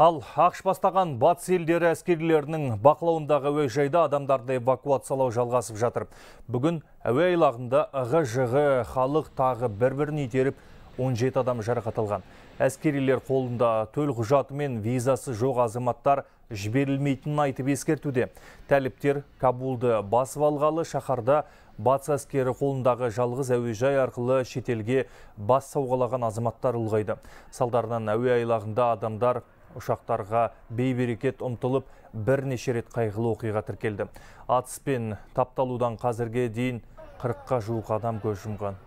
Ал ақш бастаған батыс елдері әскерлерінің бақылауындағы жайда адамдарды эвакуациялау жалғасып жатыр. Бүгін әуе айлағында ығы-жығы халық тағы бір-бірін итеріп 17 адам жарақат Әскерлер қолында төл құжаты мен визасы жоқ азаматтар жіберілмейтінін айтып ескертуде. Тәліптер Кабулды басып алғалы шаһарда батыс әскері қолындағы жалғыз әуежай арқылы шетелге бас сауғалаған азаматтар ұлғайды. Салдарынан әуе айлағында адамдар ұшақтарға бейберекет ұмтылып бірнеше рет қайғылы оқиға тіркелді атыспен тапталудан қазірге дейін қырыққа жуық адам көз жұмған